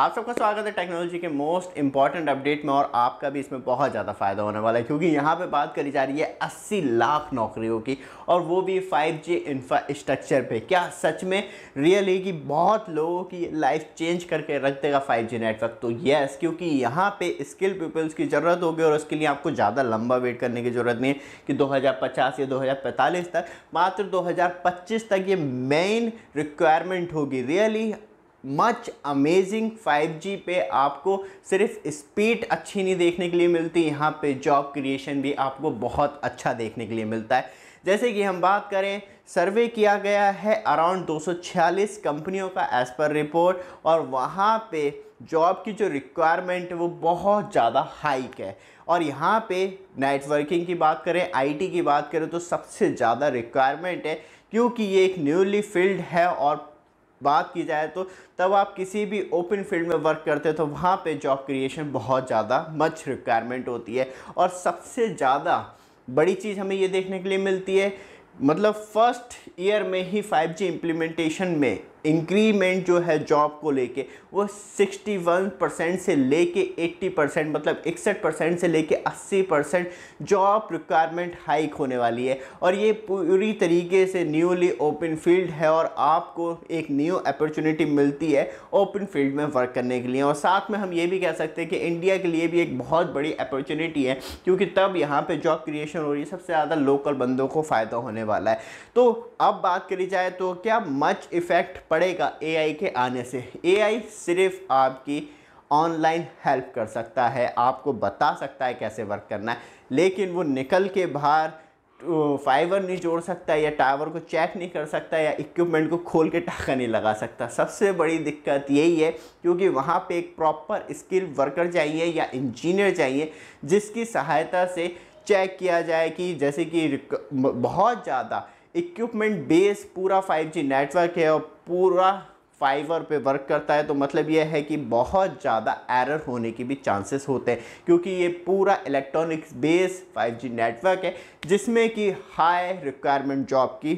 आप सबका स्वागत है टेक्नोलॉजी के मोस्ट इंपॉर्टेंट अपडेट में और आपका भी इसमें बहुत ज़्यादा फ़ायदा होने वाला है क्योंकि यहाँ पे बात करी जा रही है 80 लाख नौकरियों की और वो भी 5G इंफ्रास्ट्रक्चर पे क्या सच में रियल है कि बहुत लोगों की लाइफ चेंज करके रख देगा जी नेटवर्क तो येस क्योंकि यहाँ पर स्किल पीपल्स की ज़रूरत होगी और उसके लिए आपको ज़्यादा लंबा वेट करने की ज़रूरत नहीं है कि दो या दो तक मात्र दो तक ये मेन रिक्वायरमेंट होगी रियली मच अमेजिंग 5G पे आपको सिर्फ स्पीड अच्छी नहीं देखने के लिए मिलती यहाँ पे जॉब क्रिएशन भी आपको बहुत अच्छा देखने के लिए मिलता है जैसे कि हम बात करें सर्वे किया गया है अराउंड 246 कंपनियों का एज पर रिपोर्ट और वहाँ पे जॉब की जो रिक्वायरमेंट है वो बहुत ज़्यादा हाइक है और यहाँ पे नेटवर्किंग की बात करें आईटी की बात करें तो सबसे ज़्यादा रिक्वायरमेंट है क्योंकि ये एक न्यूली फील्ड है और बात की जाए तो तब आप किसी भी ओपन फील्ड में वर्क करते हो तो वहाँ पे जॉब क्रिएशन बहुत ज़्यादा मच रिक्वायरमेंट होती है और सबसे ज़्यादा बड़ी चीज़ हमें ये देखने के लिए मिलती है मतलब फर्स्ट ईयर में ही 5G इम्प्लीमेंटेशन में इंक्रीमेंट जो है जॉब को लेके वो 61 परसेंट से लेके 80 परसेंट मतलब इकसठ परसेंट से लेके 80 परसेंट जॉब रिक्वायरमेंट हाइक होने वाली है और ये पूरी तरीके से न्यूली ओपन फील्ड है और आपको एक न्यू अपॉर्चुनिटी मिलती है ओपन फील्ड में वर्क करने के लिए और साथ में हम ये भी कह सकते हैं कि इंडिया के लिए भी एक बहुत बड़ी अपॉर्चुनिटी है क्योंकि तब यहाँ पर जॉब क्रिएशन हो रही है सबसे ज़्यादा लोकल बंदों को फ़ायदा होने वाला है तो अब बात करी जाए तो क्या मच इफ़ेक्ट पड़ेगा एआई के आने से एआई सिर्फ आपकी ऑनलाइन हेल्प कर सकता है आपको बता सकता है कैसे वर्क करना है लेकिन वो निकल के बाहर फाइबर नहीं जोड़ सकता या टावर को चेक नहीं कर सकता या इक्विपमेंट को खोल के टाका नहीं लगा सकता सबसे बड़ी दिक्कत यही है क्योंकि वहाँ पे एक प्रॉपर स्किल वर्कर चाहिए या इंजीनियर चाहिए जिसकी सहायता से चेक किया जाए कि जैसे कि बहुत ज़्यादा इक्विपमेंट बेस पूरा 5G नेटवर्क है और पूरा फाइवर पे वर्क करता है तो मतलब यह है कि बहुत ज़्यादा एरर होने की भी चांसेस होते हैं क्योंकि ये पूरा इलेक्ट्रॉनिक्स बेस 5G नेटवर्क है जिसमें कि हाई रिक्वायरमेंट जॉब की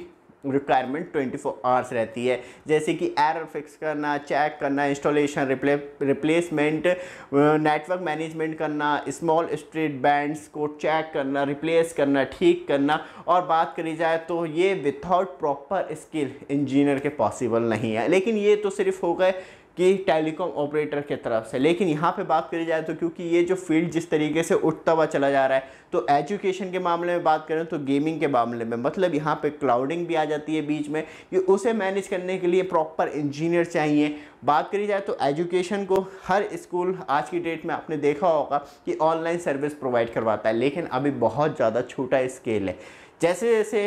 रिक्वायरमेंट 24 आवर्स रहती है जैसे कि एरर फिक्स करना चेक करना installation replay replacement network management करना स्मॉल स्ट्रीट बैंड्स को चेक करना रिप्लेस करना ठीक करना और बात करी जाए तो ये विथआउट प्रॉपर स्किल इंजीनियर के पॉसिबल नहीं है लेकिन ये तो सिर्फ हो गए कि टेलीकॉम ऑपरेटर की तरफ से लेकिन यहाँ पे बात करी जाए तो क्योंकि ये जो फील्ड जिस तरीके से उठता हुआ चला जा रहा है तो एजुकेशन के मामले में बात करें तो गेमिंग के मामले में मतलब यहाँ पे क्लाउडिंग भी आ जाती है बीच में कि उसे मैनेज करने के लिए प्रॉपर इंजीनियर चाहिए बात करी जाए तो एजुकेशन को हर स्कूल आज की डेट में आपने देखा होगा कि ऑनलाइन सर्विस प्रोवाइड करवाता है लेकिन अभी बहुत ज़्यादा छोटा स्केल है जैसे जैसे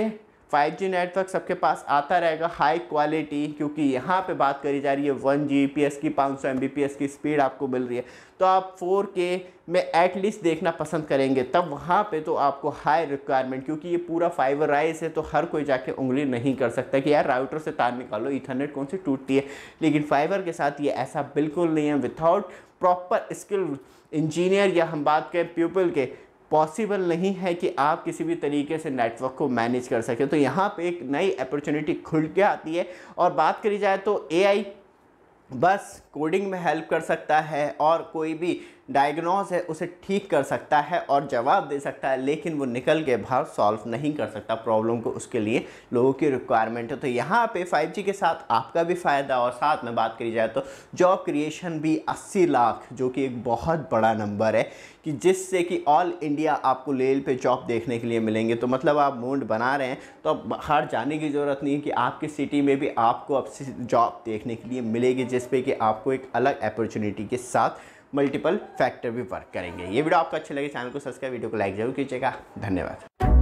5G नेटवर्क सबके पास आता रहेगा हाई क्वालिटी क्योंकि यहाँ पे बात करी जा रही है वन जी की 500 सौ की स्पीड आपको मिल रही है तो आप 4K में एटलीस्ट देखना पसंद करेंगे तब वहाँ पे तो आपको हाई रिक्वायरमेंट क्योंकि ये पूरा राइस है तो हर कोई जाके उंगली नहीं कर सकता कि यार राउटर से तार निकालो इथरनेट कौन सी टूटती है लेकिन फाइबर के साथ ये ऐसा बिल्कुल नहीं है विथआउट प्रॉपर स्किल इंजीनियर या हम बात करें पीपल के पॉसिबल नहीं है कि आप किसी भी तरीके से नेटवर्क को मैनेज कर सकें तो यहाँ पे एक नई अपॉर्चुनिटी खुल के आती है और बात करी जाए तो एआई बस कोडिंग में हेल्प कर सकता है और कोई भी डायग्नोज है उसे ठीक कर सकता है और जवाब दे सकता है लेकिन वो निकल के बाहर सॉल्व नहीं कर सकता प्रॉब्लम को उसके लिए लोगों की रिक्वायरमेंट है तो यहाँ पे 5G के साथ आपका भी फ़ायदा और साथ में बात करी जाए तो जॉब क्रिएशन भी 80 लाख जो कि एक बहुत बड़ा नंबर है कि जिससे कि ऑल इंडिया आपको लेल पे जॉब देखने के लिए मिलेंगे तो मतलब आप मूड बना रहे हैं तो अब बाहर जाने की ज़रूरत नहीं है कि आपकी सिटी में भी आपको अब जॉब देखने के लिए मिलेगी जिस पर कि आपको एक अलग अपॉर्चुनिटी के साथ मल्टीपल फैक्टर भी वर्क करेंगे ये वीडियो आपको अच्छा लगे चैनल को सब्सक्राइब वीडियो को लाइक जरूर कीजिएगा धन्यवाद